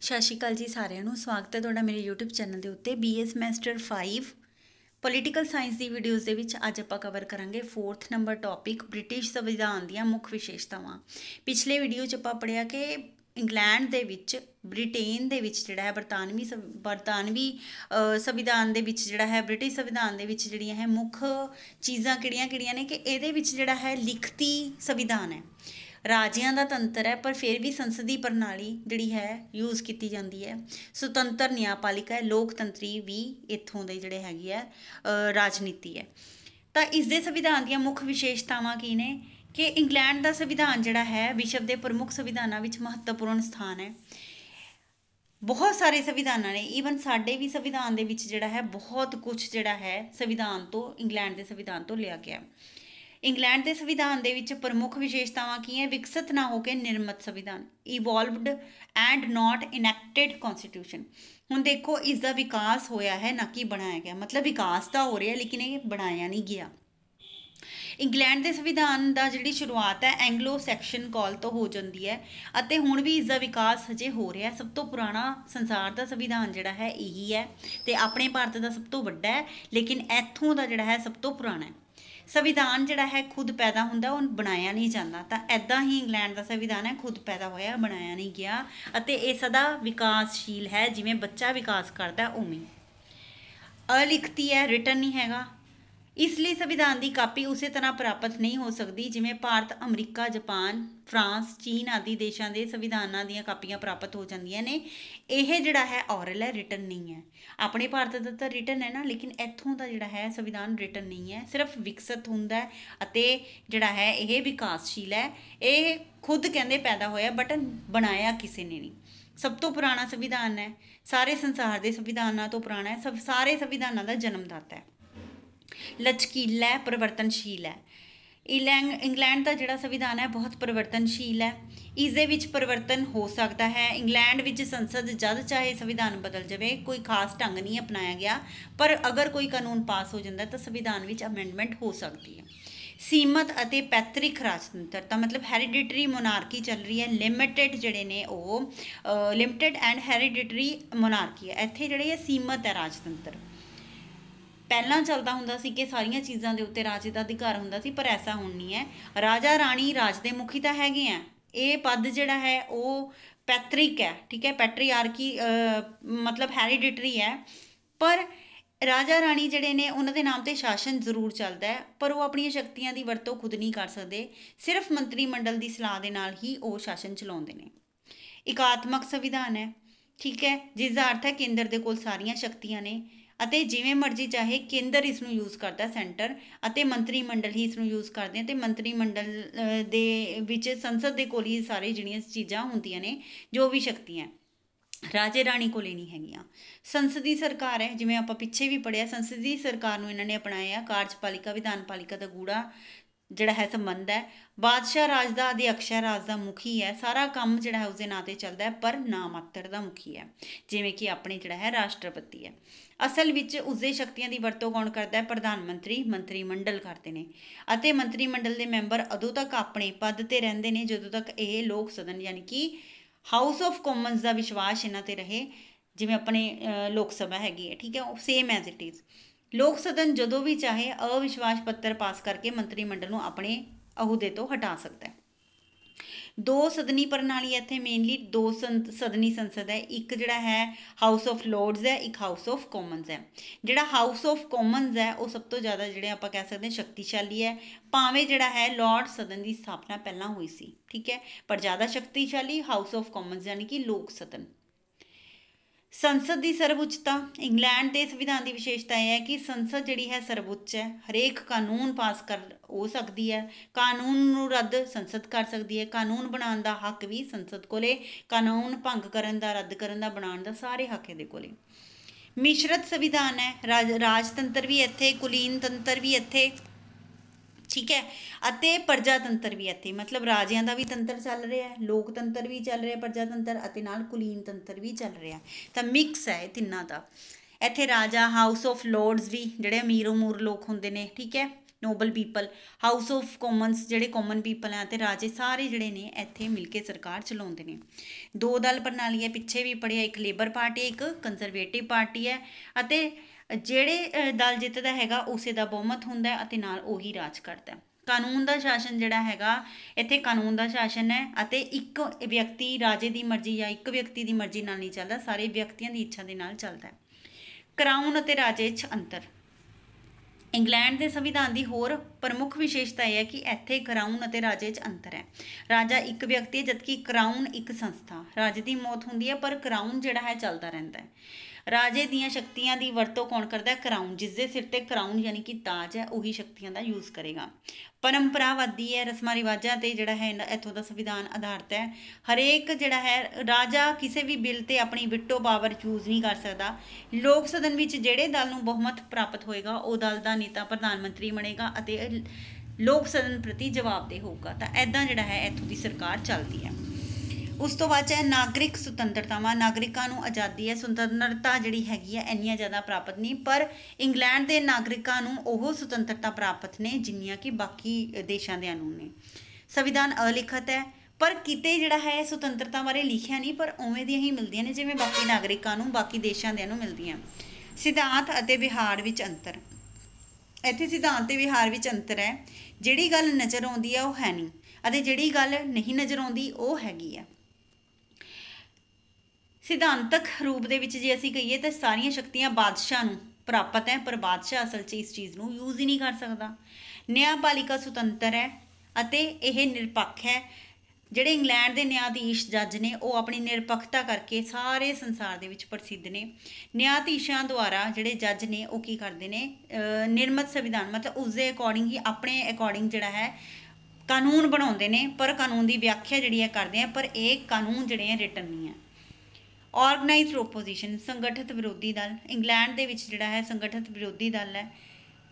ਸਤਿ ਸ਼੍ਰੀ ਅਕਾਲ ਜੀ ਸਾਰਿਆਂ ਨੂੰ ਸਵਾਗਤ ਹੈ ਤੁਹਾਡਾ ਮੇਰੇ YouTube ਚੈਨਲ ਦੇ ਉੱਤੇ BA ਸਮੈਸਟਰ 5 ਪੋਲੀਟੀਕਲ ਸਾਇੰਸ ਦੀ ਵੀਡੀਓਜ਼ ਦੇ ਵਿੱਚ ਅੱਜ ਆਪਾਂ ਕਵਰ ਕਰਾਂਗੇ 4th ਨੰਬਰ ਟੌਪਿਕ ਬ੍ਰਿਟਿਸ਼ ਸੰਵਿਧਾਨ ਦੀਆਂ ਮੁੱਖ ਵਿਸ਼ੇਸ਼ਤਾਵਾਂ ਪਿਛਲੇ ਵੀਡੀਓ 'ਚ ਆਪਾਂ ਪੜਿਆ ਕਿ ਇੰਗਲੈਂਡ ਦੇ ਵਿੱਚ ਬ੍ਰਿਟੇਨ ਦੇ ਵਿੱਚ ਜਿਹੜਾ ਹੈ ਬਰਤਾਨਵੀ ਬਰਤਾਨਵੀ ਸੰਵਿਧਾਨ ਦੇ ਵਿੱਚ ਜਿਹੜਾ ਹੈ ਬ੍ਰਿਟਿਸ਼ ਸੰਵਿਧਾਨ ਦੇ ਵਿੱਚ ਜਿਹੜੀਆਂ ਹੈ ਮੁੱਖ ਚੀਜ਼ਾਂ ਕਿਹੜੀਆਂ-ਕਿਹੜੀਆਂ ਨੇ ਕਿ ਇਹਦੇ ਵਿੱਚ ਜਿਹੜਾ ਹੈ ਲਿਖਤੀ ਸੰਵਿਧਾਨ ਹੈ ਰਾਜਿਆਂ ਦਾ ਤੰਤਰ ਹੈ ਪਰ ਫਿਰ ਵੀ ਸੰਸਦੀ ਪ੍ਰਣਾਲੀ ਜਿਹੜੀ ਹੈ ਯੂਜ਼ ਕੀਤੀ ਜਾਂਦੀ ਹੈ ਸੁਤੰਤਰ ਨਿਆਂਪਾਲਿਕਾ ਹੈ ਲੋਕਤੰਤਰੀ ਵੀ ਇੱਥੋਂ ਦੇ ਜਿਹੜੇ ਹੈਗੀ ਹੈ ਰਾਜਨੀਤੀ ਹੈ ਤਾਂ ਇਸ ਦੇ ਸੰਵਿਧਾਨ ਦੀਆਂ ਮੁੱਖ ਵਿਸ਼ੇਸ਼ਤਾਵਾਂ ਕੀ ਨੇ ਕਿ ਇੰਗਲੈਂਡ ਦਾ ਸੰਵਿਧਾਨ ਜਿਹੜਾ ਹੈ ਵਿਸ਼ਵ ਦੇ ਪ੍ਰਮੁੱਖ ਸੰਵਿਧਾਨਾਂ ਵਿੱਚ ਮਹੱਤਵਪੂਰਨ ਸਥਾਨ ਹੈ ਬਹੁਤ ਸਾਰੇ ਸੰਵਿਧਾਨਾਂ ਨੇ ਈਵਨ ਸਾਡੇ ਵੀ ਸੰਵਿਧਾਨ ਦੇ ਵਿੱਚ ਜਿਹੜਾ ਹੈ ਬਹੁਤ ਕੁਝ ਜਿਹੜਾ ਹੈ ਸੰਵਿਧਾਨ ਤੋਂ ਇੰਗਲੈਂਡ ਦੇ ਸੰਵਿਧਾਨ ਤੋਂ ਲਿਆ ਗਿਆ ਹੈ ਇੰਗਲੈਂਡ ਦੇ ਸੰਵਿਧਾਨ ਦੇ ਵਿੱਚ ਪ੍ਰਮੁੱਖ ਵਿਸ਼ੇਸ਼ਤਾਵਾਂ ਕੀ ਹੈ ਵਿਕਸਿਤ ਨਾ ਹੋ ਕੇ ਨਿਰਮਤ ਸੰਵਿਧਾਨ ਇਵੋਲਵਡ ਐਂਡ ਨਾਟ ਇਨੈਕਟਡ ਕਨਸਟੀਟਿਊਸ਼ਨ ਹੁਣ ਦੇਖੋ ਇਸ ਦਾ ਵਿਕਾਸ ਹੋਇਆ ਹੈ ਨਾ ਕਿ ਬਣਾਇਆ ਗਿਆ ਮਤਲਬ ਵਿਕਾਸ ਤਾਂ ਹੋ ਰਿਹਾ ਲੇਕਿਨ ਇਹ ਬਣਾਇਆ ਨਹੀਂ ਗਿਆ ਇੰਗਲੈਂਡ ਦੇ ਸੰਵਿਧਾਨ ਦਾ ਜਿਹੜੀ ਸ਼ੁਰੂਆਤ ਹੈ ਐਂਗਲੋ ਸੈਕਸ਼ਨ ਕਾਲ ਤੋਂ ਹੋ ਜਾਂਦੀ ਹੈ ਅਤੇ ਹੁਣ ਵੀ ਇਸ ਦਾ ਵਿਕਾਸ ਹਜੇ ਹੋ ਰਿਹਾ ਸਭ ਤੋਂ ਪੁਰਾਣਾ ਸੰਸਾਰ ਦਾ ਸੰਵਿਧਾਨ ਜਿਹੜਾ ਹੈ ਇਹੀ ਹੈ ਤੇ ਆਪਣੇ ਭਾਰਤ ਦਾ ਸਭ ਤੋਂ ਵੱਡਾ ਹੈ ਲੇਕਿਨ ਇੱਥੋਂ ਦਾ ਜਿਹੜਾ ਹੈ ਸਭ ਤੋਂ ਪੁਰਾਣਾ ਹੈ ਸੰਵਿਧਾਨ ਜਿਹੜਾ ਹੈ ਖੁਦ ਪੈਦਾ ਹੁੰਦਾ ਉਹ ਬਣਾਇਆ ਨਹੀਂ ਜਾਂਦਾ ਤਾਂ ਐਦਾਂ ਹੀ ਇੰਗਲੈਂਡ ਦਾ ਸੰਵਿਧਾਨ ਹੈ ਖੁਦ ਪੈਦਾ ਹੋਇਆ ਬਣਾਇਆ ਨਹੀਂ ਗਿਆ ਅਤੇ ਇਹ ਸਦਾ ਵਿਕਾਸਸ਼ੀਲ ਹੈ ਜਿਵੇਂ ਬੱਚਾ ਵਿਕਾਸ ਕਰਦਾ ਉਵੇਂ ਅਲਿਖਤੀ ਹੈ ਰਿਟਨ ਨਹੀਂ ਹੈਗਾ ਇਸ ਲਈ ਸੰਵਿਧਾਨ ਦੀ ਕਾਪੀ ਉਸੇ ਤਰ੍ਹਾਂ ਪ੍ਰਾਪਤ ਨਹੀਂ ਹੋ ਸਕਦੀ ਜਿਵੇਂ ਭਾਰਤ ਅਮਰੀਕਾ ਜਾਪਾਨ ਫਰਾਂਸ ਚੀਨ ਆਦਿ ਦੇਸ਼ਾਂ ਦੇ ਸੰਵਿਧਾਨਾਂ ਦੀਆਂ ਕਾਪੀਆਂ ਪ੍ਰਾਪਤ ਹੋ ਜਾਂਦੀਆਂ ਨੇ ਇਹ ਜਿਹੜਾ ਹੈ ਔਰਲ ਹੈ ਰਿਟਨ ਨਹੀਂ ਹੈ ਆਪਣੇ ਭਾਰਤ ਦਾ ਤਾਂ ਰਿਟਨ ਹੈ ਨਾ ਲੇਕਿਨ ਇੱਥੋਂ ਦਾ ਜਿਹੜਾ ਹੈ ਸੰਵਿਧਾਨ ਰਿਟਨ ਨਹੀਂ ਹੈ ਸਿਰਫ ਵਿਕਸਿਤ ਹੁੰਦਾ ਹੈ ਅਤੇ ਜਿਹੜਾ ਹੈ ਇਹ ਵਿਕਾਸਸ਼ੀਲ ਹੈ ਇਹ ਖੁਦ ਕਹਿੰਦੇ ਪੈਦਾ ਹੋਇਆ ਬਟ ਬਣਾਇਆ ਕਿਸੇ ਨੇ ਨਹੀਂ ਸਭ ਤੋਂ ਪੁਰਾਣਾ ਸੰਵਿਧਾਨ ਹੈ ਸਾਰੇ ਸੰਸਾਰ ਦੇ ਸੰਵਿਧਾਨਾਂ ਤੋਂ ਪੁਰਾਣਾ ਹੈ ਸਭ ਸਾਰੇ ਸੰਵਿਧਾਨਾਂ ਦਾ ਜਨਮਦਾਤਾ ਹੈ ਲਚਕੀਲਾ ਹੈ ਪਰਿਵਰਤਨਸ਼ੀਲ ਹੈ ਇੰਗਲੈਂਡ ਦਾ ਜਿਹੜਾ ਸੰਵਿਧਾਨ ਹੈ ਬਹੁਤ ਪਰਿਵਰਤਨਸ਼ੀਲ ਹੈ ਇਸ ਦੇ ਵਿੱਚ ਪਰਿਵਰਤਨ ਹੋ ਸਕਦਾ ਹੈ ਇੰਗਲੈਂਡ ਵਿੱਚ ਸੰਸਦ ਜਦ ਚਾਹੇ ਸੰਵਿਧਾਨ ਬਦਲ ਜਾਵੇ ਕੋਈ ਖਾਸ ਢੰਗ ਨਹੀਂ ਅਪਣਾਇਆ ਗਿਆ ਪਰ ਅਗਰ ਕੋਈ ਕਾਨੂੰਨ ਪਾਸ ਹੋ ਜਾਂਦਾ ਤਾਂ ਸੰਵਿਧਾਨ ਵਿੱਚ ਅਮੈਂਡਮੈਂਟ ਹੋ ਸਕਦੀ ਹੈ ਸੀਮਤ ਅਤੇ ਪੈਤ੍ਰਿਕ ਰਾਜਤੰਤਰਤਾ ਮਤਲਬ ਹੈਰੀਡਿਟਰੀ ਮੋਨਾਰਕੀ ਚੱਲ ਰਹੀ ਹੈ ਲਿਮਿਟਿਡ ਜਿਹੜੇ ਨੇ ਉਹ ਲਿਮਿਟਿਡ ਐਂਡ ਹੈਰੀਡਿਟਰੀ ਮੋਨਾਰਕੀ ਹੈ ਇੱਥੇ ਜਿਹੜੇ ਇਹ ਸੀਮਤ ਹੈ ਰਾਜਤੰਤਰ ਪਹਿਲਾਂ ਚੱਲਦਾ ਹੁੰਦਾ ਸੀ ਕਿ ਸਾਰੀਆਂ ਚੀਜ਼ਾਂ ਦੇ ਉੱਤੇ ਰਾਜੇ ਦਾ ਅਧਿਕਾਰ ਹੁੰਦਾ ਸੀ ਪਰ ਐਸਾ ਹੁਣ ਨਹੀਂ ਹੈ ਰਾਜਾ ਰਾਣੀ ਰਾਜ ਦੇ ਮੁਖੀ ਤਾਂ ਹੈਗੇ ਆ ਇਹ ਪਦ ਜਿਹੜਾ ਹੈ ਉਹ ਪੈਟ੍ਰਿਕ ਹੈ ਠੀਕ ਹੈ ਪੈਟ੍ਰੀਆਰਕੀ ਮਤਲਬ ਹੈਰੀਡਿਟਰੀ ਹੈ ਪਰ ਰਾਜਾ ਰਾਣੀ ਜਿਹੜੇ ਨੇ ਉਹਨਾਂ ਦੇ ਨਾਮ ਤੇ ਸ਼ਾਸਨ ਜ਼ਰੂਰ ਚੱਲਦਾ ਹੈ ਪਰ ਉਹ ਆਪਣੀਆਂ ਸ਼ਕਤੀਆਂ ਦੀ ਵਰਤੋਂ ਖੁਦ ਨਹੀਂ ਕਰ ਸਕਦੇ ਸਿਰਫ ਮੰਤਰੀ ਮੰਡਲ ਦੀ ਸਲਾਹ ਦੇ ਨਾਲ ਹੀ ਉਹ ਸ਼ਾਸਨ ਚਲਾਉਂਦੇ ਨੇ ਇਕਾਤਮਕ ਸੰਵਿਧਾਨ ਹੈ ਠੀਕ ਹੈ ਜਿਸ ਦਾ ਅਰਥ ਹੈ ਕੇਂਦਰ ਦੇ ਕੋਲ ਸਾਰੀਆਂ ਸ਼ਕਤੀਆਂ ਨੇ ਅਤੇ ਜਿਵੇਂ ਮਰਜ਼ੀ ਚਾਹੇ ਕੇਂਦਰ ਇਸ ਨੂੰ ਯੂਜ਼ ਕਰਦਾ ਸੈਂਟਰ ਅਤੇ ਮੰਤਰੀ ਮੰਡਲ ਹੀ ਇਸ ਨੂੰ ਯੂਜ਼ ਕਰਦੇ ਆ ਤੇ ਮੰਤਰੀ ਮੰਡਲ ਦੇ ਵਿੱਚ ਸੰਸਦ ਦੇ ਕੋਲ ਹੀ ਸਾਰੇ ਜਿਹੜੀਆਂ ਚੀਜ਼ਾਂ ਹੁੰਦੀਆਂ ਨੇ ਜੋ ਵੀ ਸ਼ਕਤੀਆਂ ਰਾਜੇ ਰਾਣੀ ਕੋਲੇ ਨਹੀਂ ਹੈਗੀਆਂ ਸੰਸਦੀ ਸਰਕਾਰ ਹੈ ਜਿਵੇਂ ਆਪਾਂ ਪਿੱਛੇ ਵੀ ਪੜਿਆ ਸੰਸਦੀ ਸਰਕਾਰ ਨੂੰ ਇਹਨਾਂ ਨੇ ਅਪਣਾਇਆ ਕਾਰਜਪਾਲਿਕਾ ਵਿਧਾਨਪਾਲਿਕਾ ਦਾ ਗੂੜਾ ਜਿਹੜਾ ਹੈ ਸੰਬੰਧ ਹੈ ਬਾਦਸ਼ਾਹ ਰਾਜ ਦਾ ਅਧਿਅਕਸ਼ਾ ਰਾਜ ਦਾ ਮੁਖੀ ਹੈ ਸਾਰਾ ਕੰਮ ਜਿਹੜਾ ਹੈ ਉਸਦੇ ਨਾਂ ਤੇ ਚੱਲਦਾ ਹੈ ਪਰ ਨਾ ਮਾਤਰ ਦਾ ਮੁਖੀ ਹੈ ਜਿਵੇਂ ਕਿ ਆਪਣੇ ਜਿਹੜਾ ਹੈ ਰਾਸ਼ਟਰਪਤੀ ਹੈ ਅਸਲ ਵਿੱਚ ਉਸਦੇ ਸ਼ਕਤੀਆਂ ਦੀ ਵਰਤੋਂ ਕੌਣ ਕਰਦਾ ਹੈ ਪ੍ਰਧਾਨ ਮੰਤਰੀ ਮੰਤਰੀ ਮੰਡਲ ਕਰਦੇ ਨੇ ਅਤੇ ਮੰਤਰੀ ਮੰਡਲ ਦੇ ਮੈਂਬਰ ਅਦੋਂ ਤੱਕ ਆਪਣੇ ਪਦ ਤੇ ਰਹਿੰਦੇ ਨੇ ਜਦੋਂ ਤੱਕ ਇਹ ਲੋਕ ਸਦਨ ਯਾਨੀ ਕਿ ਹਾਊਸ ਆਫ ਕਾਮਨਸ ਦਾ ਵਿਸ਼ਵਾਸ ਇਹਨਾਂ ਤੇ ਰਹੇ ਜਿਵੇਂ ਆਪਣੇ ਲੋਕ ਸਭਾ ਹੈਗੀ ਹੈ ਠੀਕ ਹੈ ਉਹ ਸੇਮ ਐਜ਼ ਇਟ ਇਜ਼ ਲੋਕ ਸਦਨ ਜਦੋਂ ਵੀ ਚਾਹੇ ਅਵਿਸ਼ਵਾਸ ਪੱਤਰ ਪਾਸ ਕਰਕੇ ਮੰਤਰੀ ਮੰਡਲ ਨੂੰ ਆਪਣੇ ਅਹੁਦੇ ਤੋਂ ਹਟਾ ਸਕਦਾ ਹੈ ਦੋ ਸਦਨੀ ਪ੍ਰਣਾਲੀ ਇੱਥੇ ਮੇਨਲੀ ਦੋ ਸਦਨੀ ਸੰਸਦ ਹੈ ਇੱਕ ਜਿਹੜਾ ਹੈ ਹਾਊਸ ਆਫ ਲੋਰਡਸ ਹੈ ਇੱਕ ਹਾਊਸ ਆਫ ਕਾਮਨਸ ਹੈ ਜਿਹੜਾ ਹਾਊਸ ਆਫ ਕਾਮਨਸ ਹੈ ਉਹ ਸਭ ਤੋਂ ਜ਼ਿਆਦਾ ਜਿਹੜੇ ਆਪਾਂ ਕਹਿ ਸਕਦੇ ਹਾਂ ਸ਼ਕਤੀਸ਼ਾਲੀ ਹੈ ਭਾਵੇਂ ਜਿਹੜਾ ਹੈ ਲਾਰਡ ਸਦਨ ਦੀ ਸਥਾਪਨਾ ਪਹਿਲਾਂ ਹੋਈ ਸੀ ਠੀਕ ਹੈ ਪਰ ਜ਼ਿਆਦਾ ਸ਼ਕਤੀਸ਼ਾਲੀ ਹਾਊਸ ਆਫ ਕਾਮਨਸ ਯਾਨੀ ਕਿ ਲੋਕ ਸਦਨ ਸੰਸਦ ਦੀ ਸਰਵਉੱਚਤਾ ਇੰਗਲੈਂਡ ਦੇ ਸੰਵਿਧਾਨ ਦੀ ਵਿਸ਼ੇਸ਼ਤਾ ਇਹ ਹੈ ਕਿ ਸੰਸਦ ਜਿਹੜੀ ਹੈ ਸਰਵਉੱਚ ਹੈ ਹਰੇਕ ਕਾਨੂੰਨ ਪਾਸ ਕਰ ਹੋ ਸਕਦੀ ਹੈ ਕਾਨੂੰਨ ਨੂੰ ਰੱਦ ਸੰਸਦ ਕਰ ਸਕਦੀ ਹੈ ਕਾਨੂੰਨ ਬਣਾਉਣ ਦਾ ਹੱਕ ਵੀ ਸੰਸਦ ਕੋਲੇ ਕਾਨੂੰਨ ਭੰਗ ਕਰਨ ਦਾ ਰੱਦ ਕਰਨ ਦਾ ਬਣਾਉਣ ਦਾ ਸਾਰੇ ਹੱਕ ਇਹਦੇ ਕੋਲੇ ਮਿਸ਼ਰਤ ਸੰਵਿਧਾਨ ਹੈ ਰਾਜਤੰਤਰ ਵੀ ਇੱਥੇ ਕੁਲੀਨ ਤੰਤਰ ਵੀ ਇੱਥੇ ਠੀਕ ਹੈ ਅਤੇ ਪ੍ਰਜਾਤੰਤਰ ਵੀ ਇੱਥੇ ਮਤਲਬ ਰਾਜਿਆਂ ਦਾ ਵੀ ਤੰਤਰ ਚੱਲ ਰਿਹਾ ਹੈ ਲੋਕਤੰਤਰ ਵੀ ਚੱਲ ਰਿਹਾ ਪ੍ਰਜਾਤੰਤਰ ਅਤੇ ਨਾਲ ਕੁਲੀਨ ਤੰਤਰ ਵੀ ਚੱਲ ਰਿਹਾ ਤਾਂ ਮਿਕਸ ਹੈ ਤਿੰਨਾਂ ਦਾ ਇੱਥੇ ਰਾਜਾ ਹਾਊਸ ਆਫ ਲੋਰਡਸ ਵੀ ਜਿਹੜੇ ਅਮੀਰ ਉਮੂਰ ਲੋਕ ਹੁੰਦੇ ਨੇ ਠੀਕ ਹੈ noble people house of commons ਜਿਹੜੇ ਕਾਮਨ ਪੀਪਲ ਆ ਤੇ ਰਾਜੇ ਸਾਰੇ ਜਿਹੜੇ ਨੇ ਇੱਥੇ ਮਿਲ ਕੇ ਸਰਕਾਰ ਚਲਾਉਂਦੇ ਨੇ ਦੋ ਦਲ ਪ੍ਰਣਾਲੀ ਹੈ ਪਿੱਛੇ ਵੀ ਪੜਿਆ ਇੱਕ ਲੇਬਰ ਪਾਰਟੀ ਇੱਕ ਕੰਜ਼ਰਵੇਟਿਵ ਪਾਰਟੀ ਹੈ ਅਤੇ ਜਿਹੜੇ ਦਲ ਜਿੱਤਦਾ ਹੈਗਾ ਉਸੇ ਦਾ ਬਹੁਮਤ ਹੁੰਦਾ ਹੈ ਅਤੇ ਨਾਲ ਉਹੀ ਰਾਜ ਕਰਦਾ ਹੈ ਕਾਨੂੰਨ ਦਾ ਸ਼ਾਸਨ ਜਿਹੜਾ ਹੈਗਾ ਇੱਥੇ ਕਾਨੂੰਨ ਦਾ ਸ਼ਾਸਨ ਹੈ ਅਤੇ ਇੱਕ ਵਿਅਕਤੀ ਰਾਜੇ ਦੀ ਮਰਜ਼ੀ ਜਾਂ ਇੱਕ ਵਿਅਕਤੀ ਦੀ ਮਰਜ਼ੀ ਨਾਲ ਨਹੀਂ ਚੱਲਦਾ ਸਾਰੇ ਵਿਅਕਤੀਆਂ ਦੀ ਇੱਛਾ ਦੇ ਨਾਲ ਚੱਲਦਾ ਹੈ ਕਰਾਊਨ ਅਤੇ ਰਾਜੇ 'ਚ ਅੰਤਰ ਇੰਗਲੈਂਡ ਦੇ ਸੰਵਿਧਾਨ ਦੀ ਹੋਰ ਪ੍ਰਮੁੱਖ ਵਿਸ਼ੇਸ਼ਤਾ ਇਹ ਹੈ ਕਿ ਇੱਥੇ ਕਰਾਊਨ ਅਤੇ ਰਾਜੇ 'ਚ ਅੰਤਰ ਹੈ ਰਾਜਾ ਇੱਕ ਵਿਅਕਤੀ ਹੈ ਜਦਕਿ ਕਰਾਊਨ ਇੱਕ ਸੰਸਥਾ ਰਾਜ ਦੀ ਮੌਤ ਹੁੰਦੀ ਹੈ ਪਰ ਕਰਾਊਨ ਜਿਹੜਾ ਹੈ ਚੱਲਦਾ ਰਹਿੰਦਾ ਹੈ ਰਾਜੇ ਦੀਆਂ ਸ਼ਕਤੀਆਂ ਦੀ ਵਰਤੋਂ ਕੌਣ ਕਰਦਾ ਹੈ ਕਰਾਊਨ ਜਿਸ ਦੇ ਸਿਰ ਤੇ ਕਰਾਊਨ ਯਾਨੀ ਕਿ ਤਾਜ ਹੈ ਉਹੀ ਸ਼ਕਤੀਆਂ ਦਾ ਯੂਜ਼ ਕਰੇਗਾ ਪਰੰਪਰਾਵਾਦੀ ਹੈ ਰਸਮਾਂ ਰਿਵਾਜਾਂ ਤੇ ਜਿਹੜਾ ਹੈ ਇੱਥੋਂ ਦਾ ਸੰਵਿਧਾਨ ਆਧਾਰਿਤ ਹੈ ਹਰੇਕ ਜਿਹੜਾ ਹੈ ਰਾਜਾ ਕਿਸੇ ਵੀ ਬਿੱਲ ਤੇ ਆਪਣੀ ਵਿਟੋ ਪਾਵਰ ਚੂਜ਼ ਨਹੀਂ ਕਰ ਸਕਦਾ ਲੋਕ ਸਦਨ ਵਿੱਚ ਜਿਹੜੇ ਦਲ ਨੂੰ ਬਹੁਮਤ ਪ੍ਰਾਪਤ ਹੋਏਗਾ ਉਹ ਦਲ ਦਾ ਨੇਤਾ ਪ੍ਰਧਾਨ ਮੰਤਰੀ ਬਣੇਗਾ ਅਤੇ ਲੋਕ ਸਦਨ ਪ੍ਰਤੀ ਜਵਾਬਦੇਹ ਹੋਊਗਾ ਤਾਂ ਐਦਾਂ ਜਿਹੜਾ ਹੈ ਇੱਥੋਂ ਦੀ ਸਰਕਾਰ ਚੱਲਦੀ ਹੈ ਉਸ ਤੋਂ ਬਾਅਦ ਹੈ ਨਾਗਰਿਕ ਸੁਤੰਤਰਤਾਵਾਂ ਨਾਗਰਿਕਾਂ ਨੂੰ ਆਜ਼ਾਦੀ ਹੈ ਸੁਤੰਤਰਤਾ ਜਿਹੜੀ ਹੈਗੀ ਹੈ ਇੰਨੀਆਂ ਜ਼ਿਆਦਾ ਪ੍ਰਾਪਤ ਨਹੀਂ ਪਰ ਇੰਗਲੈਂਡ ਦੇ ਨਾਗਰਿਕਾਂ ਨੂੰ ਉਹ ਸੁਤੰਤਰਤਾ ਪ੍ਰਾਪਤ ਨੇ ਜਿੰਨੀਆਂ ਕਿ ਬਾਕੀ ਦੇਸ਼ਾਂ ਦੇ ਕਾਨੂੰਨ ਨੇ ਸੰਵਿਧਾਨ ਅਲਿਖਤ ਹੈ ਪਰ ਕਿਤੇ ਜਿਹੜਾ ਹੈ ਸੁਤੰਤਰਤਾ ਬਾਰੇ ਲਿਖਿਆ ਨਹੀਂ ਪਰ ਉਵੇਂ ਦੀਆਂ ਹੀ ਮਿਲਦੀਆਂ ਨੇ ਜਿਵੇਂ ਬਾਕੀ ਨਾਗਰਿਕਾਂ ਨੂੰ ਬਾਕੀ ਦੇਸ਼ਾਂ ਦੇ ਨੂੰ ਮਿਲਦੀਆਂ ਸਿਧਾਂਤ ਅਤੇ ਵਿਹਾਰ ਵਿੱਚ ਅੰਤਰ ਇੱਥੇ ਸਿਧਾਂਤ ਤੇ ਵਿਹਾਰ ਵਿੱਚ ਅੰਤਰ ਹੈ ਜਿਹੜੀ ਗੱਲ ਨਜ਼ਰ ਆਉਂਦੀ ਹੈ ਉਹ ਹੈ ਨਹੀਂ ਅਤੇ ਜਿਹੜੀ ਗੱਲ ਨਹੀਂ ਨਜ਼ਰ ਆਉਂਦੀ ਉਹ ਹੈਗੀ ਆ ਸਿਧਾਂਤਕ ਰੂਪ ਦੇ ਵਿੱਚ ਜੇ ਅਸੀਂ ਕਹੀਏ ਤਾਂ ਸਾਰੀਆਂ ਸ਼ਕਤੀਆਂ ਬਾਦਸ਼ਾਹ ਨੂੰ ਪ੍ਰਾਪਤ ਹੈ ਪਰ ਬਾਦਸ਼ਾਹ ਅਸਲ 'ਚ ਇਸ ਚੀਜ਼ ਨੂੰ ਯੂਜ਼ ਹੀ ਨਹੀਂ ਕਰ ਸਕਦਾ ਨਿਆਂਪਾਲਿਕਾ ਸੁਤੰਤਰ ਹੈ ਅਤੇ ਇਹ ਨਿਰਪੱਖ ਹੈ ਜਿਹੜੇ ਇੰਗਲੈਂਡ ਦੇ ਨਿਆਂਧੀਸ਼ ਜੱਜ ਨੇ ਉਹ ਆਪਣੀ ਨਿਰਪੱਖਤਾ ਕਰਕੇ ਸਾਰੇ ਸੰਸਾਰ ਦੇ ਵਿੱਚ ਪ੍ਰਸਿੱਧ ਨੇ ਨਿਆਂਧੀਸ਼ਾਂ ਦੁਆਰਾ ਜਿਹੜੇ ਜੱਜ ਨੇ ਉਹ ਕੀ ਕਰਦੇ ਨੇ ਨਿਰਮਤ ਸੰਵਿਧਾਨ ਮਤਲਬ ਉਸ ਦੇ ਅਕੋਰਡਿੰਗ ਹੀ ਆਪਣੇ ਅਕੋਰਡਿੰਗ ਜਿਹੜਾ ਹੈ ਕਾਨੂੰਨ ਬਣਾਉਂਦੇ ਨੇ ਪਰ ਕਾਨੂੰਨ ਦੀ ਵਿਆਖਿਆ ਜਿਹੜੀ ਹੈ ਕਰਦੇ ਆ ਪਰ ਇਹ ਕਾਨੂੰਨ ਜਿਹੜੇ ਆ ਰਿਟਨ ਨਹੀਂ ਆ ਆਰਗੇਨਾਈਜ਼ਡ ਓਪੋਜੀਸ਼ਨ ਸੰਗਠਿਤ ਵਿਰੋਧੀ ਦਲ ਇੰਗਲੈਂਡ ਦੇ ਵਿੱਚ ਜਿਹੜਾ ਹੈ ਸੰਗਠਿਤ ਵਿਰੋਧੀ ਦਲ ਹੈ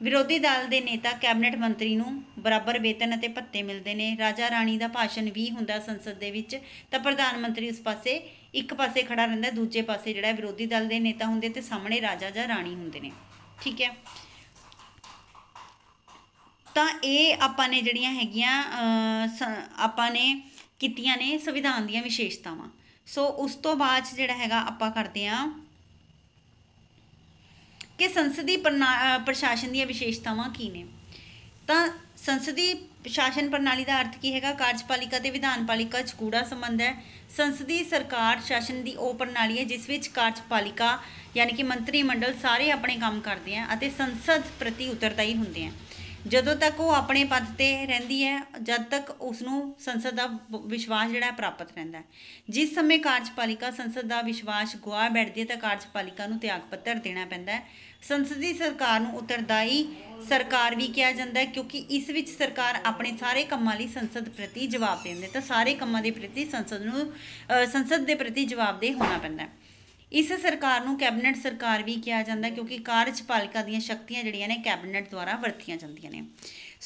ਵਿਰੋਧੀ ਦਲ ਦੇ ਨੇਤਾ ਕੈਬਨਿਟ ਮੰਤਰੀ ਨੂੰ ਬਰਾਬਰ ਵੇਤਨ ਅਤੇ ਭੱਤੇ ਮਿਲਦੇ ਨੇ ਰਾਜਾ ਰਾਣੀ ਦਾ ਭਾਸ਼ਣ ਵੀ ਹੁੰਦਾ ਸੰਸਦ ਦੇ ਵਿੱਚ ਤਾਂ ਪ੍ਰਧਾਨ ਮੰਤਰੀ ਉਸ ਪਾਸੇ ਇੱਕ ਪਾਸੇ ਖੜਾ ਰਹਿੰਦਾ ਦੂਜੇ ਪਾਸੇ ਜਿਹੜਾ ਵਿਰੋਧੀ ਦਲ ਦੇ ਨੇਤਾ ਹੁੰਦੇ ਤੇ ਸਾਹਮਣੇ ਰਾਜਾ ਜਾਂ ਰਾਣੀ ਹੁੰਦੇ ਨੇ ਠੀਕ ਹੈ ਤਾਂ ਇਹ ਆਪਾਂ ਨੇ ਜਿਹੜੀਆਂ ਹੈਗੀਆਂ ਆਪਾਂ ਨੇ ਕੀਤੀਆਂ ਨੇ ਸੰਵਿਧਾਨ ਦੀਆਂ ਵਿਸ਼ੇਸ਼ਤਾਵਾਂ ਸੋ ਉਸ ਤੋਂ ਬਾਅਦ ਜਿਹੜਾ ਹੈਗਾ ਆਪਾਂ ਕਰਦੇ ਆ ਕਿ ਸੰਸਦੀ ਪ੍ਰਸ਼ਾਸਨ ਦੀਆਂ ਵਿਸ਼ੇਸ਼ਤਾਵਾਂ ਕੀ ਨੇ ਤਾਂ ਸੰਸਦੀ ਪ੍ਰਸ਼ਾਸਨ ਪ੍ਰਣਾਲੀ ਦਾ ਅਰਥ ਕੀ ਹੈਗਾ ਕਾਰਜਪਾਲਿਕਾ ਤੇ ਵਿਧਾਨਪਾਲਿਕਾ ਚ ਕੂੜਾ ਸੰਬੰਧ ਹੈ ਸੰਸਦੀ ਸਰਕਾਰ ਸ਼ਾਸਨ ਦੀ ਉਹ ਪ੍ਰਣਾਲੀ ਹੈ ਜਿਸ ਵਿੱਚ ਕਾਰਜਪਾਲਿਕਾ ਯਾਨੀ ਕਿ ਮੰਤਰੀ ਮੰਡਲ ਸਾਰੇ ਆਪਣੇ ਕੰਮ ਕਰਦੇ ਆ ਅਤੇ ਸੰਸਦ ਪ੍ਰਤੀ ਉਤਰਦਾਈ ਹੁੰਦੇ ਆ ਜਦੋਂ ਤੱਕ ਉਹ ਆਪਣੇ ਪਦ ਤੇ ਰਹਿੰਦੀ ਹੈ ਜਦ ਤੱਕ ਉਸ ਨੂੰ ਸੰਸਦ ਦਾ ਵਿਸ਼ਵਾਸ ਜਿਹੜਾ ਪ੍ਰਾਪਤ ਰਹਿੰਦਾ ਹੈ ਜਿਸ ਸਮੇਂ ਕਾਰਜਪਾਲਿਕਾ ਸੰਸਦ ਦਾ ਵਿਸ਼ਵਾਸ ਗਵਾ ਬੈਠਦੀ ਹੈ ਤਾਂ ਕਾਰਜਪਾਲਿਕਾ ਨੂੰ ਤਿਆਗ ਪੱਤਰ ਦੇਣਾ ਪੈਂਦਾ ਹੈ ਸੰਸਦੀ ਸਰਕਾਰ ਨੂੰ ਉਤਰਦਾਈ ਸਰਕਾਰ ਵੀ ਕਿਹਾ ਜਾਂਦਾ ਹੈ ਕਿਉਂਕਿ ਇਸ ਵਿੱਚ ਸਰਕਾਰ ਆਪਣੇ ਸਾਰੇ ਕੰਮਾਂ ਲਈ ਸੰਸਦ ਪ੍ਰਤੀ ਜਵਾਬ ਦਿੰਦੇ ਤਾਂ ਸਾਰੇ ਕੰਮਾਂ ਦੇ ਪ੍ਰਤੀ ਸੰਸਦ ਨੂੰ ਸੰਸਦ ਦੇ ਪ੍ਰਤੀ ਜਵਾਬਦੇਹ ਹੋਣਾ ਪੈਂਦਾ ਹੈ ਇਸ ਸਰਕਾਰ ਨੂੰ ਕੈਬਨਿਟ ਸਰਕਾਰ ਵੀ ਕਿਹਾ ਜਾਂਦਾ ਕਿਉਂਕਿ ਕਾਰਜਪਾਲਿਕਾ ਦੀਆਂ ਸ਼ਕਤੀਆਂ ਜਿਹੜੀਆਂ ਨੇ ਕੈਬਨਿਟ ਦੁਆਰਾ ਵਰਤੀਆਂ ਜਾਂਦੀਆਂ ਨੇ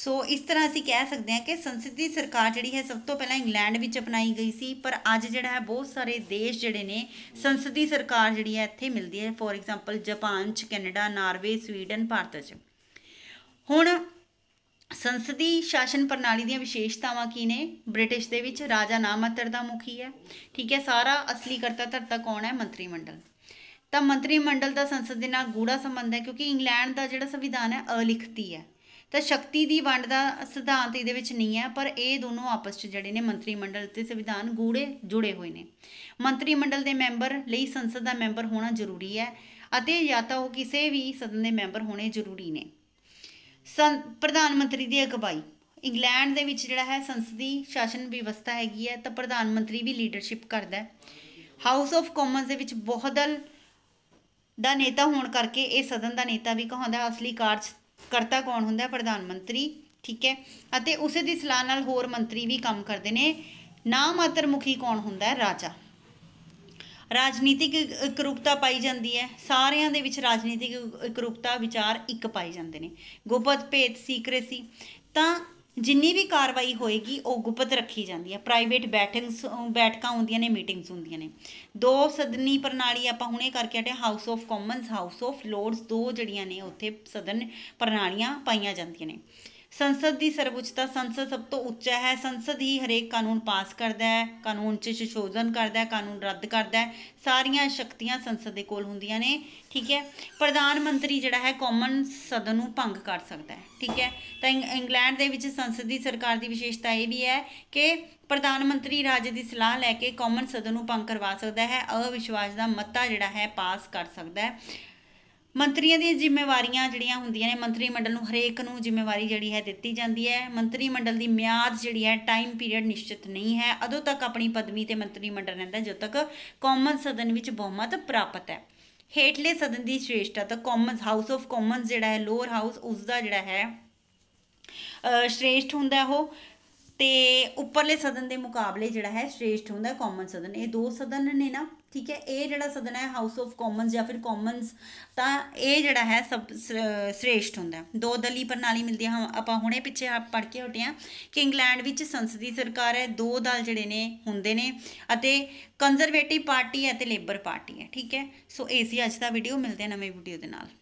ਸੋ ਇਸ ਤਰ੍ਹਾਂ ਅਸੀਂ ਕਹਿ ਸਕਦੇ ਹਾਂ ਕਿ ਸੰਸਦੀ ਸਰਕਾਰ ਜਿਹੜੀ ਹੈ ਸਭ ਤੋਂ ਪਹਿਲਾਂ ਇੰਗਲੈਂਡ ਵਿੱਚ ਅਪਣਾਈ ਗਈ ਸੀ ਪਰ ਅੱਜ ਜਿਹੜਾ ਹੈ ਬਹੁਤ ਸਾਰੇ ਦੇਸ਼ ਜਿਹੜੇ ਨੇ ਸੰਸਦੀ ਸਰਕਾਰ ਜਿਹੜੀ ਹੈ ਇੱਥੇ ਮਿਲਦੀ ਹੈ ਫੋਰ ਐਗਜ਼ਾਮਪਲ ਜਾਪਾਨ ਚ ਕੈਨੇਡਾ ਨਾਰਵੇ ਸਵੀਡਨ ਭਾਰਤ ਚ ਹੁਣ ਸੰਸਦੀ ਸ਼ਾਸਨ ਪ੍ਰਣਾਲੀ ਦੀਆਂ ਵਿਸ਼ੇਸ਼ਤਾਵਾਂ ਕੀ ਨੇ ਬ੍ਰਿਟਿਸ਼ ਦੇ ਵਿੱਚ ਰਾਜਾ ਨਾ ਦਾ ਮੁਖੀ ਹੈ ਠੀਕ ਹੈ ਸਾਰਾ ਅਸਲੀ ਕਰਤਾ ਧਰਤਾ ਕੌਣ ਹੈ ਮੰਤਰੀ ਮੰਡਲ ਤਾਂ ਮੰਤਰੀ ਮੰਡਲ ਦਾ ਸੰਸਦ ਦੇ ਨਾਲ ਗੂੜਾ ਸੰਬੰਧ ਹੈ ਕਿਉਂਕਿ ਇੰਗਲੈਂਡ ਦਾ ਜਿਹੜਾ ਸੰਵਿਧਾਨ ਹੈ ਅਲਿਖਤੀ ਹੈ ਤਾਂ ਸ਼ਕਤੀ ਦੀ ਵੰਡ ਦਾ ਸਿਧਾਂਤ ਇਹਦੇ ਵਿੱਚ ਨਹੀਂ ਹੈ ਪਰ ਇਹ ਦੋਨੋਂ ਆਪਸ 'ਚ ਜਿਹੜੇ ਨੇ ਮੰਤਰੀ ਮੰਡਲ ਤੇ ਸੰਵਿਧਾਨ ਗੂੜੇ ਜੁੜੇ ਹੋਏ ਨੇ ਮੰਤਰੀ ਮੰਡਲ ਦੇ ਮੈਂਬਰ ਲਈ ਸੰਸਦ ਦਾ ਮੈਂਬਰ ਹੋਣਾ ਜ਼ਰੂਰੀ ਹੈ ਅਤੇ ਜਾਂ ਤਾਂ ਉਹ ਕਿਸੇ ਵੀ ਸਦਨ ਦੇ ਮੈਂਬਰ ਹੋਣੇ ਜ਼ਰੂਰੀ ਨੇ ਸੰ ਪ੍ਰਧਾਨ ਮੰਤਰੀ ਦੀ ਅਗਵਾਈ ਇੰਗਲੈਂਡ ਦੇ ਵਿੱਚ ਜਿਹੜਾ ਹੈ ਸੰਸਦੀ ਸ਼ਾਸਨ ਵਿਵਸਥਾ ਹੈਗੀ ਹੈ ਤਾਂ ਪ੍ਰਧਾਨ ਮੰਤਰੀ ਵੀ ਲੀਡਰਸ਼ਿਪ ਕਰਦਾ ਹੈ ਹਾਊਸ ਆਫ ਕਾਮਨਸ ਦੇ ਵਿੱਚ ਬਹੁਦਲ ਦਾ ਨੇਤਾ ਹੋਣ ਕਰਕੇ ਇਹ ਸਦਨ ਦਾ ਨੇਤਾ ਵੀ ਕਹਾਉਂਦਾ ਅਸਲੀ ਕਾਰਜ ਕਰਤਾ ਕੌਣ ਹੁੰਦਾ ਹੈ ਪ੍ਰਧਾਨ ਮੰਤਰੀ ਠੀਕ ਹੈ ਅਤੇ ਉਸੇ ਦੀ ਸਲਾਹ ਨਾਲ ਹੋਰ ਮੰਤਰੀ ਵੀ ਕੰਮ ਕਰਦੇ ਨੇ ਨਾ ਮਾਤਰ ਮੁਖੀ ਕੌਣ ਹੁੰਦਾ ਹੈ ਰਾਜਾ ਰਾਜਨੀਤਿਕ ਇਕਰੂਪਤਾ ਪਾਈ ਜਾਂਦੀ ਹੈ ਸਾਰਿਆਂ ਦੇ ਵਿੱਚ ਰਾਜਨੀਤਿਕ ਇਕਰੂਪਤਾ ਵਿਚਾਰ ਇੱਕ ਪਾਈ ਜਾਂਦੇ ਨੇ ਗੁਪਤ ਭੇਤ ਸੀਕ੍ਰੇਸੀ ਤਾਂ ਜਿੰਨੀ ਵੀ ਕਾਰਵਾਈ ਹੋਏਗੀ ਉਹ ਗੁਪਤ ਰੱਖੀ ਜਾਂਦੀ ਹੈ ਪ੍ਰਾਈਵੇਟ ਬੈਠਿੰਗਸ ਬੈਠਕਾਂ ਹੁੰਦੀਆਂ ਨੇ ਮੀਟਿੰਗਸ ਹੁੰਦੀਆਂ ਨੇ ਦੋ ਸਦਨੀ ਪ੍ਰਣਾਲੀ ਆਪਾਂ ਹੁਣੇ ਕਰਕੇ ਹਟੇ house of commons house of lords ਦੋ ਜਿਹੜੀਆਂ ਨੇ ਉੱਥੇ ਸਦਨ ਪ੍ਰਣਾਲੀਆਂ ਪਾਈਆਂ ਜਾਂਦੀਆਂ ਨੇ ਸੰਸਦ ਦੀ ਸਰਵਉੱਚਤਾ ਸੰਸਦ ਸਭ ਤੋਂ ਉੱਚਾ ਹੈ ਸੰਸਦ ਹੀ ਹਰੇਕ ਕਾਨੂੰਨ ਪਾਸ ਕਰਦਾ ਹੈ ਕਾਨੂੰਨ 'ਚ ਸ਼ੋਧਨ ਕਰਦਾ ਹੈ ਕਾਨੂੰਨ ਰੱਦ ਕਰਦਾ ਹੈ ਸਾਰੀਆਂ ਸ਼ਕਤੀਆਂ ਸੰਸਦ ਦੇ ਕੋਲ ਹੁੰਦੀਆਂ ਨੇ ਠੀਕ ਹੈ ਪ੍ਰਧਾਨ ਮੰਤਰੀ ਜਿਹੜਾ ਹੈ ਕਾਮਨ ਸਦਨ ਨੂੰ ਭੰਗ ਕਰ ਸਕਦਾ ਹੈ ਠੀਕ ਹੈ ਤਾਂ ਇੰਗਲੈਂਡ ਦੇ ਵਿੱਚ ਸੰਸਦੀ ਸਰਕਾਰ ਦੀ ਵਿਸ਼ੇਸ਼ਤਾ ਇਹ ਵੀ ਹੈ ਕਿ ਪ੍ਰਧਾਨ ਮੰਤਰੀ ਰਾਜ ਦੀ ਸਲਾਹ ਲੈ ਕੇ ਕਾਮਨ ਸਦਨ ਨੂੰ ਭੰਗ ਕਰਵਾ ਸਕਦਾ ਹੈ ਅਵਿਸ਼ਵਾਸ ਦਾ ਮਤਾ ਜਿਹੜਾ ਹੈ ਪਾਸ ਕਰ ਸਕਦਾ ਹੈ ਮੰਤਰੀਆਂ ਦੀਆਂ ਜ਼ਿੰਮੇਵਾਰੀਆਂ ਜਿਹੜੀਆਂ ਹੁੰਦੀਆਂ ਨੇ ਮੰਤਰੀ ਮੰਡਲ ਨੂੰ ਹਰੇਕ ਨੂੰ ਜ਼ਿੰਮੇਵਾਰੀ ਜਿਹੜੀ ਹੈ ਦਿੱਤੀ ਜਾਂਦੀ ਹੈ ਮੰਤਰੀ ਮੰਡਲ ਦੀ ਮਿਆਦ ਜਿਹੜੀ ਹੈ ਟਾਈਮ ਪੀਰੀਅਡ ਨਿਸ਼ਚਿਤ ਨਹੀਂ ਹੈ ਅਦੋਂ ਤੱਕ ਆਪਣੀ ਪਦਵੀ ਤੇ ਮੰਤਰੀ ਮੰਡਲ ਰਹਿੰਦਾ ਜਦ ਤੱਕ ਕਾਮਨ ਸਦਨ ਵਿੱਚ ਬਹੁਮਤ ਪ੍ਰਾਪਤ ਹੈ ਹੇਠਲੇ ਸਦਨ ਦੀ ਸ਼੍ਰੇਸ਼ਟਾ ਤਾਂ ਕਾਮਨਸ ਹਾਊਸ ਆਫ ਕਾਮਨਸ ਜਿਹੜਾ ਹੈ ਲੋਅਰ ਹਾਊਸ ਉਸ ਦਾ ਜਿਹੜਾ ਹੈ ਸ਼੍ਰੇਸ਼ਟ ਹੁੰਦਾ ਉਹ ਤੇ ਉੱਪਰਲੇ ਸਦਨ ਦੇ ਮੁਕਾਬਲੇ ਜਿਹੜਾ ਹੈ ਸ਼੍ਰੇਸ਼ਟ ਹੁੰਦਾ ਕਾਮਨ ਸਦਨ ਇਹ ਦੋ ਸਦਨ ਨੇ ਨਾ ਠੀਕ ਹੈ ਇਹ ਜਿਹੜਾ ਸਦਨ ਹੈ ਹਾਊਸ ਆਫ ਕਾਮਨਸ ਜਾਂ ਫਿਰ ਕਾਮਨਸ ਤਾਂ ਇਹ ਜਿਹੜਾ ਹੈ ਸਭ ਸ਼੍ਰੇਸ਼ਟ ਹੁੰਦਾ ਦੋ ਦਲੀ ਪ੍ਰਣਾਲੀ ਮਿਲਦੀ ਹੈ ਆਪਾਂ ਹੁਣੇ ਪਿੱਛੇ ਆ ਪੜ ਕੇ ਹਟਿਆ ਕਿ ਇੰਗਲੈਂਡ ਵਿੱਚ ਸੰਸਦੀ ਸਰਕਾਰ ਹੈ ਦੋ ਦਲ ਜਿਹੜੇ ਨੇ ਹੁੰਦੇ ਨੇ ਅਤੇ ਕੰਜ਼ਰਵੇਟਿਵ ਪਾਰਟੀ ਹੈ ਤੇ ਲੇਬਰ ਪਾਰਟੀ ਹੈ ਠੀਕ ਹੈ ਸੋ ਇਹ ਸੀ ਅੱਜ ਦਾ ਵੀਡੀਓ ਮਿਲਦੇ ਆ ਨਵੇਂ ਵੀਡੀਓ ਦੇ ਨਾਲ